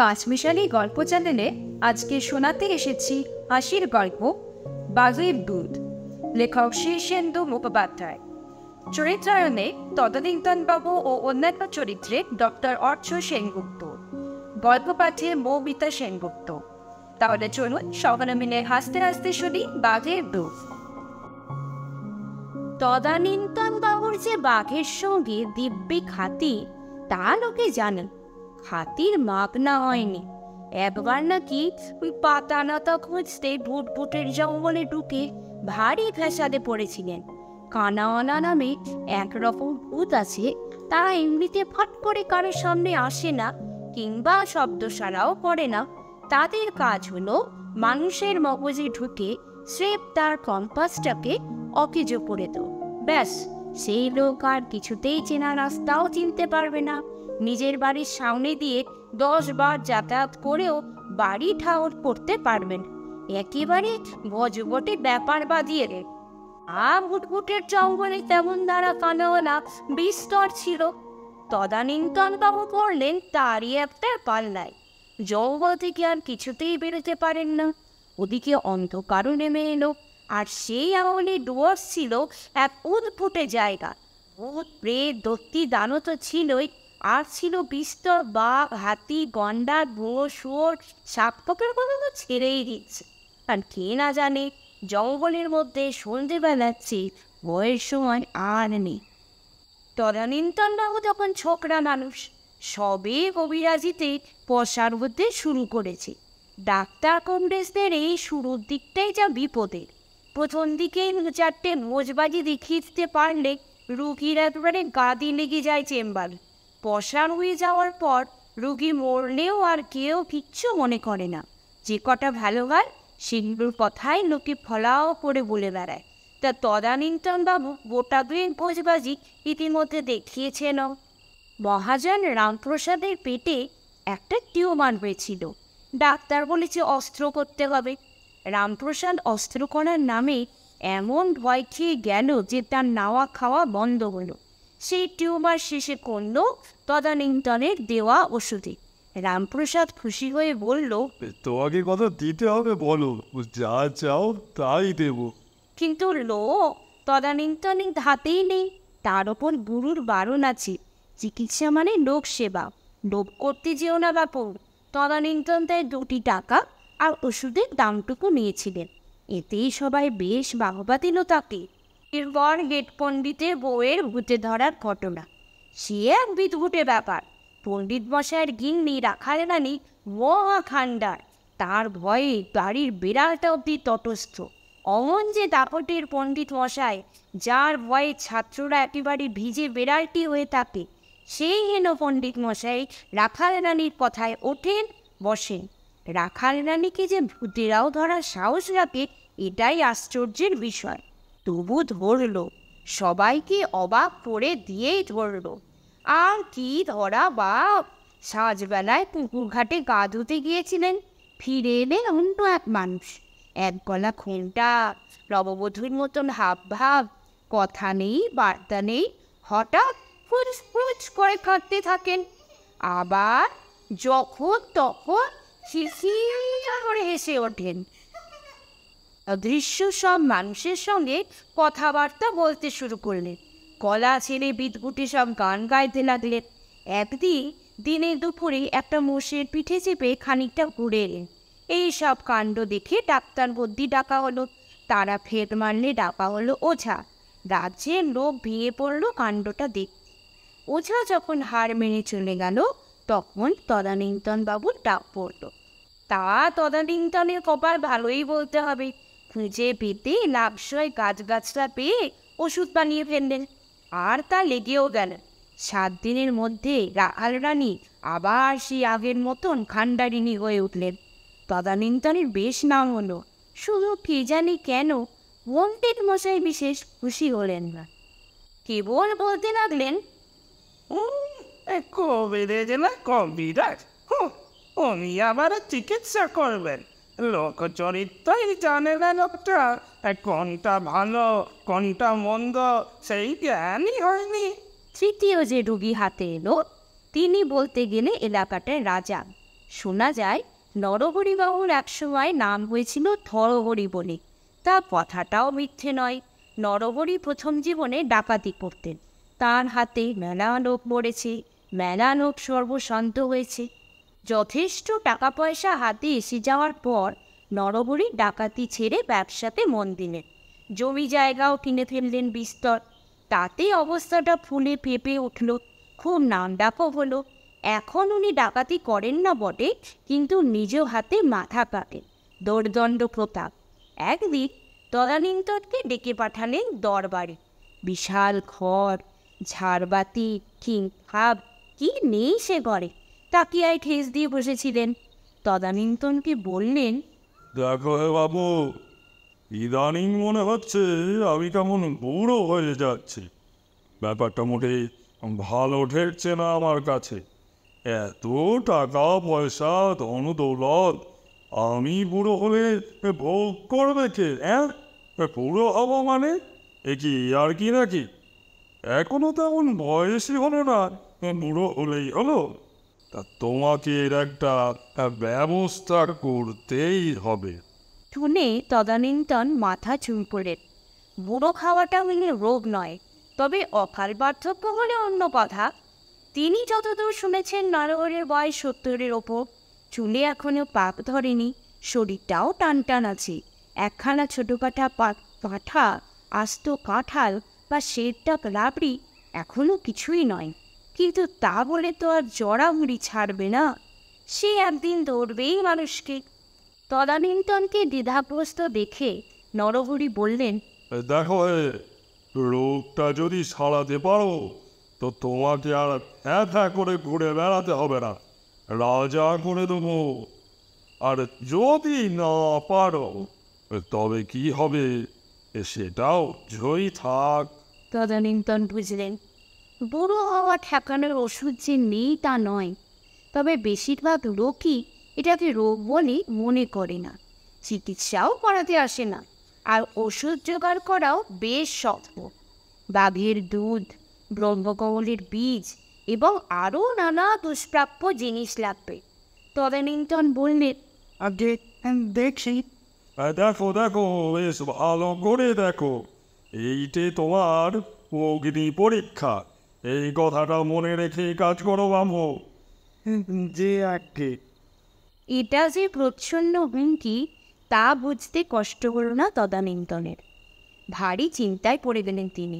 পাঁচমিশালি গল্প চ্যানেলে আজকে শোনাতে এসেছি হাসির গল্প বাঘের দুধ লেখক শীর্ষেন্দু মুখোপাধ্যায় চরিত্রায়নে বাবু ও অন্যান্য চরিত্রে ডক্টর অর্চ সেনগুপ্ত গল্প পাঠে মৌমিতা সেনগুপ্ত তাহলে চলুন সকলে মিলে হাসতে হাসতে শুনি বাঘের দুধ বাবুর যে বাঘের সঙ্গে দিব্যি খাতি তা লোকে জানেন হাতির মাপ না হয়নি একবার নাকি ওই নাতা খুঁজতে ভুটভুটের জঙ্গলে ঢুকে ভারী ফেসাদে পড়েছিলেন কানাওয়ালা নামে একরকম ভূত আছে তারা এমনিতে ফট করে কারোর সামনে আসে না কিংবা শব্দ সারাও করে না তাদের কাজ হলো মানুষের মগজে ঢুকে স্রেপ তার কম্পাসটাকে অকেজো করে দেব ব্যাস সেই লোক আর কিছুতেই চেনা রাস্তাও চিনতে পারবে না নিজের বাড়ির সামনে দিয়ে দশ বার যাতায়াত করেও বাড়ি ঠাউর করতে পারবেন একেবারে বজবটে ব্যাপার বাদিয়ে রে আ ভুটভুটের জঙ্গলে তেমন দ্বারা কানাওয়ালা বিস্তর ছিল তদানীন্তন বাবু করলেন তারই একটা পাল্লায় জঙ্গল থেকে আর কিছুতেই বেরোতে পারেন না ওদিকে অন্ধকারও নেমে এলো আর সেই আমলে ডুয়ার্স ছিল এক উদ্ভুটে জায়গা ভূত প্রেত দত্তি দানও তো ছিলই আর ছিল বিস্তর বাঘ হাতি গন্ডার ভুয়ো শুয়োর সাপের কথা তো ছেড়েই দিচ্ছে কারণ কে না জানে জঙ্গলের মধ্যে সন্ধেবেলাচ্ছি বয়ের সময় আর নেই তদানীন্তনবাবু তখন ছোকরা মানুষ সবে কবিরাজিতে পশার মধ্যে শুরু করেছে ডাক্তার কংগ্রেসদের এই শুরুর দিকটাই যা বিপদের প্রথম দিকেই চারটে মোজবাজি দেখিয়ে পারলে রুগীর একবারে গাদি লেগে যায় চেম্বার পশার হয়ে যাওয়ার পর রুগী মরলেও আর কেউ কিচ্ছু মনে করে না যে কটা ভালো গান সেগুলোর কথাই লোকে ফলাও করে বলে বেড়ায় তা তদানীন্তন বাবু গোটা দুই ভোজবাজি ইতিমধ্যে দেখিয়েছেন মহাজন রামপ্রসাদের পেটে একটা টিউমার হয়েছিল ডাক্তার বলেছে অস্ত্র করতে হবে রামপ্রসাদ অস্ত্রকণার নামে এমন ভয় খেয়ে গেল যে তার নাওয়া খাওয়া বন্ধ হলো সেই টিউমার শেষে করল তদানিংটনের দেওয়া ওষুধে রামপ্রসাদ খুশি হয়ে বলল তোমাকে কথা দিতে হবে বলো যা চাও তাই দেব কিন্তু লো তদানীন্তনিক হাতেই নেই তার ওপর গুরুর বারণ আছে চিকিৎসা মানে লোক সেবা লোভ করতে যেও না বাপু তদানিংটন তাই দুটি টাকা আর ওষুধের দামটুকু নিয়েছিলেন এতেই সবাই বেশ বাহবা দিল তাকে এরপর গেট পণ্ডিতের বউয়ের ভূতে ধরার ঘটনা সে এক বিধুটে ব্যাপার পণ্ডিত মশায়ের গিন্নি রাখার রানী মহা খান্ডার তার ভয়ে বাড়ির বিড়ালটা অব্দি তটস্থ অমন যে দাপটের পণ্ডিত মশায় যার ভয়ে ছাত্ররা একেবারে ভিজে বেড়ালটি হয়ে থাকে সেই হেন পণ্ডিত মশাই রাখাল রানীর কথায় ওঠেন বসেন রাখাল রানীকে যে ভূতেরাও ধরার সাহস রাখে এটাই আশ্চর্যের বিষয় তবু ধরল সবাইকে অবাক করে দিয়েই ধরল আর কি ধরা বাপ সাজবেলায় পুকুর ঘাটে গা ধুতে গিয়েছিলেন ফিরে এলেন অন্য এক মানুষ এক গলা খুনটা নববধূর মতন হাব ভাব কথা নেই বার্তা নেই হঠাৎ ফুচ ফুচ করে কাঁদতে থাকেন আবার যখন তখন করে হেসে ওঠেন অদৃশ্য সব মানুষের সঙ্গে কথাবার্তা বলতে শুরু করলেন কলা ছেলে বিদগুটি সব গান গাইতে লাগলেন একদিন দিনে দুপুরে একটা মোষের পিঠে চেপে খানিকটা ঘুরে এলেন এই সব কাণ্ড দেখে ডাক্তার বদ্যি ডাকা হলো তারা ফের মারলে ডাকা হলো ওঝা রাজ্যের লোক ভেঙে পড়লো কাণ্ডটা দেখ ওঝা যখন হার মেনে চলে গেল তখন তদানীন্তন বাবুর ডাক পড়লো তা তদানীন্তনের কপাল ভালোই বলতে হবে খুঁজে পেতে লাভসয় গাছগাছরা পেয়ে ওষুধ বানিয়ে ফেললেন আর তা লেগেও গেল সাত দিনের মধ্যে রাহাল রানী আবার সেই আগের মতন খান্ডারিনী হয়ে উঠলেন তদানীন্তনের বেশ নাম হলো শুধু কে জানি কেন পণ্ডিত মশাই বিশেষ খুশি হলেন না কেবল বলতে লাগলেন কবে রে যে না কবিরাজ উনি আবার চিকিৎসা করবেন লোকচরিত্রই জানে না লোকটা কোনটা ভালো কোনটা মন্দ সেই জ্ঞানই হয়নি তৃতীয় যে রুগী হাতে এলো তিনি বলতে গেলে এলাকাটার রাজা শোনা যায় নরহরিবাবুর একসময় নাম হয়েছিল থরহরি বলে তা কথাটাও মিথ্যে নয় নরহরি প্রথম জীবনে ডাকাতি করতেন তার হাতে মেলা লোক মরেছে মেলা লোক সর্বশান্ত হয়েছে যথেষ্ট টাকা পয়সা হাতে এসে যাওয়ার পর নরবরি ডাকাতি ছেড়ে ব্যবসাতে মন দিলেন জমি জায়গাও কিনে ফেললেন বিস্তর তাতে অবস্থাটা ফুলে ফেঁপে উঠল খুব ডাকও হলো এখন উনি ডাকাতি করেন না বটে কিন্তু নিজ হাতে মাথা কাটেন দোর্দণ্ড প্রতাপ একদিক তদানীন্তরকে ডেকে পাঠালেন দরবারে বিশাল ঘর ঝাড়বাতি কিং ভাব কি নেই সে ঘরে তাকিয়ায় ঠেস দিয়ে বসেছিলেন তদানীন্তনকে বললেন দেখো হে বাবু ইদানিং মনে হচ্ছে আমি কেমন বুড়ো হয়ে যাচ্ছি ব্যাপারটা মোটেই ভালো ঠেকছে না আমার কাছে এত টাকা পয়সা ধন দৌলত আমি বুড়ো হলে ভোগ করবে কে হ্যাঁ বুড়ো হবো মানে এ কি আর কি নাকি এখনও তেমন বয়সই হলো না বুড়ো হলেই হলো তা তোমাকে এর একটা ব্যবস্থা করতেই হবে শুনে তদানীন্তন মাথা চুম করে বুড়ো খাওয়াটা মিলে রোগ নয় তবে অফার বার্ধক্য হলে অন্য কথা তিনি যতদূর শুনেছেন নরহরের বয়স সত্তরের ওপর চুলে এখনও পাপ ধরেনি শরীরটাও টানটান আছে একখানা কাঠা পাঠা আস্ত কাঁঠাল বা শেরটা লাবড়ি এখনও কিছুই নয় কিন্তু তা বলে তো আর জড়ামুড়ি ছাড়বে না সে একদিন দৌড়বেই মানুষকে তদানীন্তনকে দ্বিধাগ্রস্ত দেখে নরহরি বললেন দেখো রোগটা যদি সারাতে পারো তো তোমাকে আর হ্যাঁ হ্যাঁ করে ঘুরে বেড়াতে হবে না রাজা করে দেবো আর যদি না পারো তবে কি হবে সেটাও জয়ী থাক তদানীন্তন বুঝলেন বুড়ো হওয়া ঠেকানোর ওষুধ যে নেই তা নয় তবে বেশিরভাগ লোকই এটাকে রোগ বলে মনে করে না চিকিৎসাও করাতে আসে না আর ওষুধ জোগাড় করাও বেশ শক্ত বাঘের দুধ ব্রহ্মকমলের বীজ এবং আরও নানা দুষ্প্রাপ্য জিনিস লাগবে তদানীন্তন বললেন হ্যাঁ, দেখছি হ্যাঁ, দেখো দেখো বেশ ভালো করে দেখো এইটে তোমার অগ্নি পরীক্ষা এই কথাটা মনে রেখে কাজ করো বামু যে আটকে এটা যে প্রচ্ছন্ন হুমকি তা বুঝতে কষ্ট হল না তদানীন্তনের ভারী চিন্তায় পড়ে গেলেন তিনি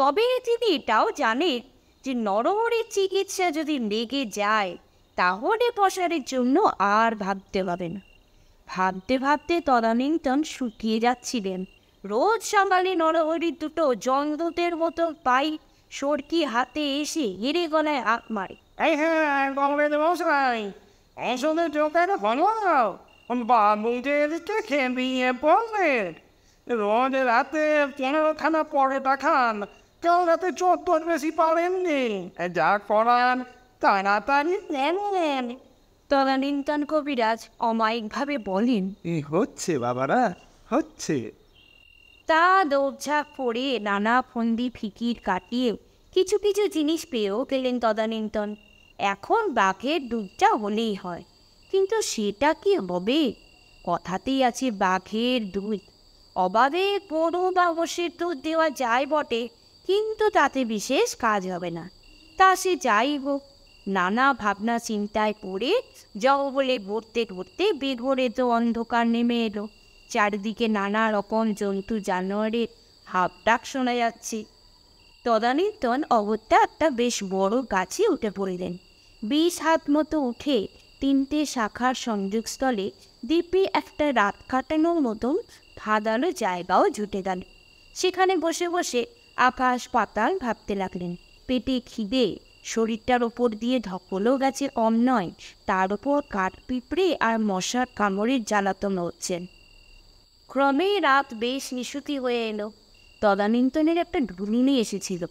তবে তিনি এটাও জানেন যে নরহরের চিকিৎসা যদি লেগে যায় তাহলে প্রসারের জন্য আর ভাবতে হবে না ভাবতে ভাবতে তদানীন্তন শুকিয়ে যাচ্ছিলেন রোজ সকালে নরহরির দুটো জঙ্গতের মতো পাই সরকি হাতে এসে হেরে গলায় হাত মারে এই হ্যাঁ কংগ্রেস মশাই আসলে জোকার ভালো বাবুদেরকে খেপিয়ে বললেন রোজ রাতে পনেরোখানা পরোটা খান কাল রাতে চোদ্দোর বেশি পারেননি যা করান তাড়াতাড়ি নেন তারা কবিরাজ অমায়িকভাবে বলেন হচ্ছে বাবারা হচ্ছে তা দৌড়ঝাঁপ পড়ে নানা ফন্দি ফিকির কাটিয়ে কিছু কিছু জিনিস পেয়েও গেলেন তদানীন্তন এখন বাঘের দুধটা হলেই হয় কিন্তু সেটা কি হবে কথাতেই আছে বাঘের দুধ অবাবে গরু বা মোষের দুধ দেওয়া যায় বটে কিন্তু তাতে বিশেষ কাজ হবে না তা সে যাই হোক নানা ভাবনা চিন্তায় পড়ে জঙ্গলে ঘুরতে ঘুরতে বেঘরে তো অন্ধকার নেমে এলো চারিদিকে নানা রকম জন্তু জানোয়ারের হাবডাক শোনা যাচ্ছে তদানীতন অগত্যা একটা বেশ বড় গাছে উঠে পড়িলেন বিশ হাত মতো উঠে তিনটে শাখার সংযোগস্থলে দ্বীপে একটা রাত কাটানোর মতন ধাঁধালো জায়গাও জুটে গেল সেখানে বসে বসে আকাশ পাতাল ভাবতে লাগলেন পেটে খিদে শরীরটার ওপর দিয়ে ধকলও গেছে কম নয় তার ওপর কাঠ পিঁপড়ে আর মশার কামড়ের জ্বালাতন হচ্ছেন ক্রমেই রাত বেশ নিশুতি হয়ে এলো তদানীন্তনের একটা ঢুলুনি এসেছিল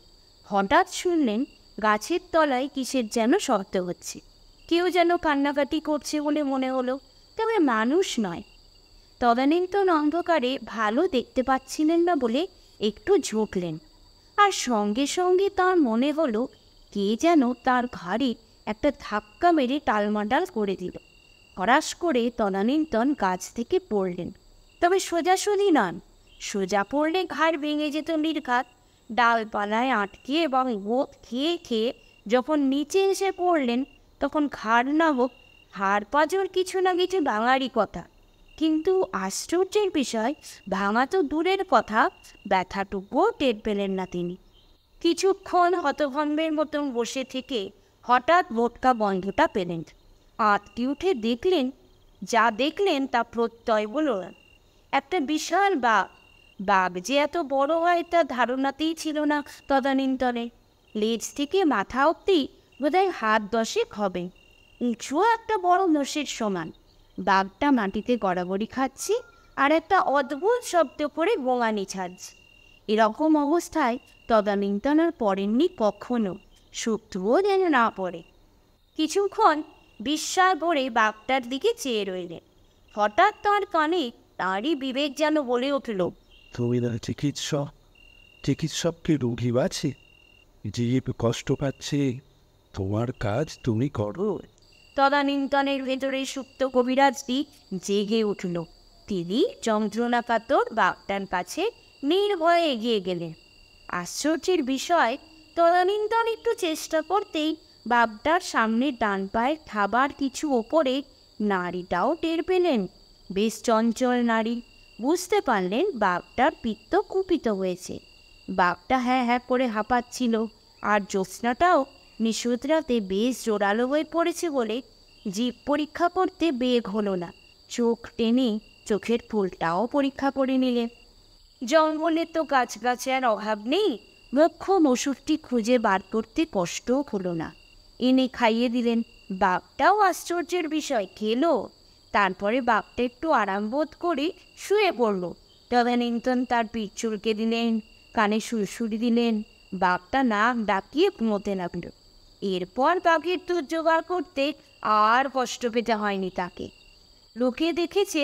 হঠাৎ শুনলেন গাছের তলায় কিসের যেন শর্ত হচ্ছে কেউ যেন কান্নাকাটি করছে বলে মনে হলো তবে মানুষ নয় তদানীন্তন অন্ধকারে ভালো দেখতে পাচ্ছিলেন না বলে একটু ঝুঁকলেন আর সঙ্গে সঙ্গে তার মনে হলো কে যেন তার ঘাড়ে একটা ধাক্কা মেরে টালমাডাল করে দিল হরাস করে তদানীন্তন গাছ থেকে পড়লেন তবে সোজাসুজি নন সোজা পড়লে ঘাড় ভেঙে যেত নির্ঘাত ডালপালায় আটকে এবং গোদ খেয়ে খেয়ে যখন নিচে এসে পড়লেন তখন ঘাড় না হোক হাড় পাজর কিছু না কিছু ভাঙারই কথা কিন্তু আশ্চর্যের বিষয় ভাঙা তো দূরের কথা ব্যথাটুকুও টের পেলেন না তিনি কিছুক্ষণ হতভম্বের মতন বসে থেকে হঠাৎ ভোটকা বন্ধটা পেলেন আঁতকে উঠে দেখলেন যা দেখলেন তা প্রত্যয় বলল একটা বিশাল বাঘ বাঘ যে এত বড় হয় তার ধারণাতেই ছিল না তদানীন্তনে লেজ থেকে মাথা অবধি বোধহয় হাত দশেক হবে উঁচুও একটা বড় নসের সমান বাঘটা মাটিতে গড়াগড়ি খাচ্ছে আর একটা অদ্ভুত শব্দ করে গোঙানি ছাড়ছি এরকম অবস্থায় তদানীন্তন আর পড়েননি কখনো সুপ্তও যেন না পড়ে কিছুক্ষণ বিস্ময় ভরে বাঘটার দিকে চেয়ে রইলেন হঠাৎ তার কানে তারই বিবেক যেন বলে উঠল তুমি না চিকিৎসক চিকিৎসক কি রোগী আছে জীব কষ্ট পাচ্ছে তোমার কাজ তুমি করো তদানীন্তনের ভেতরে সুপ্ত কবিরাজটি জেগে উঠল তিনি পাতর বাপটার কাছে নির্ভয়ে এগিয়ে গেলেন আশ্চর্যের বিষয় তদানীন্তন একটু চেষ্টা করতেই বাপটার সামনে ডান পায়ের খাবার কিছু ওপরে নারীটাও টের পেলেন বেশ চঞ্চল নারী বুঝতে পারলেন বাঘটার পিত্ত কুপিত হয়েছে বাঘটা হ্যাঁ হ্যাঁ করে হাঁপাচ্ছিল আর জ্যোৎস্নাটাও নিশুত রাতে বেশ জোরালো হয়ে পড়েছে বলে জীব পরীক্ষা করতে বেগ হলো না চোখ টেনে চোখের ফুলটাও পরীক্ষা করে নিলে জঙ্গলে তো গাছগাছার অভাব নেই মুখ্য ওষুধটি খুঁজে বার করতে কষ্টও হলো না এনে খাইয়ে দিলেন বাঘটাও আশ্চর্যের বিষয় খেলো তারপরে বাপটা একটু আরাম বোধ করে শুয়ে পড়ল টভ্যানিংটন তার পিঠ চুলকে দিলেন কানে সুরসুরি দিলেন বাপটা নাক ডাকিয়ে ঘুমোতে লাগল এরপর বাঘের দুধ জোগাড় করতে আর কষ্ট পেতে হয়নি তাকে লোকে দেখেছে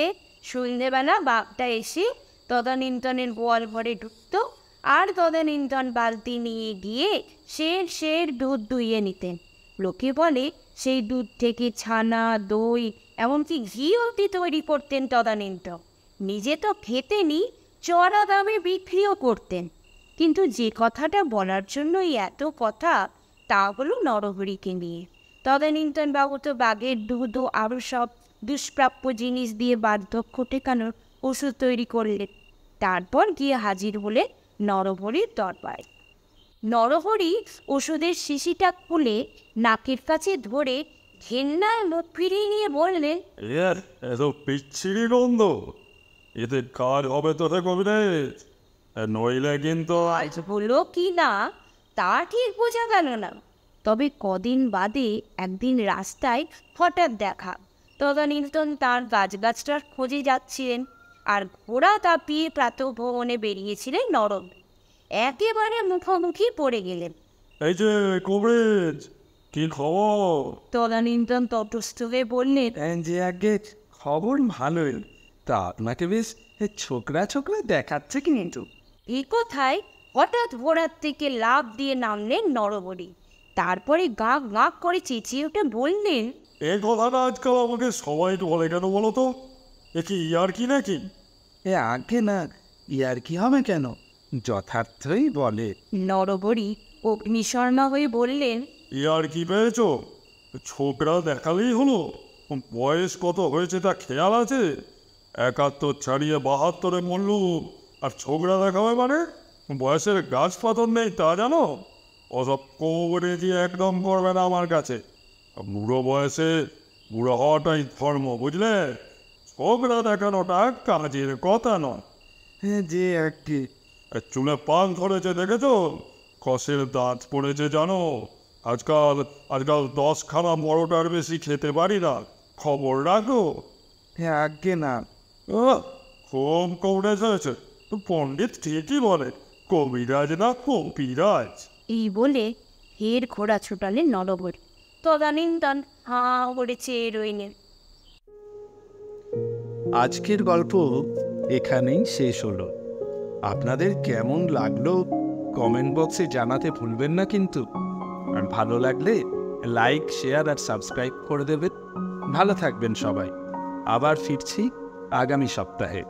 সন্ধ্যেবেলা বাপটা এসে তদানীন্তনের গোয়াল ঘরে ঢুকত আর তদানীন্তন বালতি নিয়ে গিয়ে শের শের দুধ দুইয়ে নিতেন লোকে বলে সেই দুধ থেকে ছানা দই এমনকি ঘি অবধি তৈরি করতেন তদানীন্ত নিজে তো খেতেনি চড়া দামে বিক্রিও করতেন কিন্তু যে কথাটা বলার জন্যই এত কথা তা হলো নরহরিকে নিয়ে তদানীন্তনবাবু তো বাঘের দুধ আরও সব দুষ্প্রাপ্য জিনিস দিয়ে বার্ধক্য ঠেকানোর ওষুধ তৈরি করলেন তারপর গিয়ে হাজির হলে নরহরির দরবার নরহরি ওষুধের শিশিটা খুলে নাকের কাছে ধরে ফিরিয়ে নিয়ে এত পিচ্ছিরি গন্ধ কার হবে কিন্তু কি না তা ঠিক বোঝা না তবে কদিন বাদে একদিন রাস্তায় হঠাৎ দেখা তদানীন্তন তার গাছ গাছটার খোঁজে যাচ্ছিলেন আর ঘোড়া তাপিয়ে ভবনে বেরিয়েছিলেন নরম একেবারে মুখোমুখি পড়ে গেলেন এই যে কবরেজ কি খবর তদানীন্তন তটস্থ হয়ে বললেন হ্যাঁ যে আগে খবর ভালোই তা আপনাকে বেশ ছোকরা ছোকরা দেখাচ্ছে কিন্তু এ কথায় হঠাৎ ঘোড়ার থেকে লাভ দিয়ে নামলেন নরবরী তারপরে গাঁক গাঁক করে চেঁচিয়ে ওকে বললেন এ কথাটা আজকাল আমাকে সবাই বলে কেন বলো তো এ কি ইয়ার কি নাকি এ আগে না ইয়ার কি হবে কেন যথার্থই বলে নরবরী অগ্নিশর্মা হয়ে বললেন এ আর কি পেয়েছ ছোকরা দেখালেই হলো বয়স কত হয়েছে তা খেয়াল আছে একাত্তর ছাড়িয়ে বাহাত্তরে মরল আর ছোকরা দেখাবে মানে বয়সের গাছ পাথর নেই তা জানো ওসব করে দিয়ে একদম করবে না আমার কাছে বুড়ো বয়সে বুড়ো হওয়াটাই ধর্ম বুঝলে ছোকরা দেখানোটা কাজের কথা নয় হ্যাঁ যে একটি চুলে পান ধরেছে দেখেছো কষের দাঁত পড়েছে জানো আজকাল আজকাল দশ খানা বড়টার বেশি খেতে পারি না খবর রাখো হ্যাঁ আগে না খুব কমড়ে তো পণ্ডিত ঠিকই বলে কবিরাজ না কবিরাজ এই বলে হের ঘোড়া ছুটালেন নলবর তদানীন্তন হা বলে চেয়ে রইলেন আজকের গল্প এখানেই শেষ হলো আপনাদের কেমন লাগলো কমেন্ট বক্সে জানাতে ভুলবেন না কিন্তু আর ভালো লাগলে লাইক শেয়ার আর সাবস্ক্রাইব করে দেবেন ভালো থাকবেন সবাই আবার ফিরছি আগামী সপ্তাহে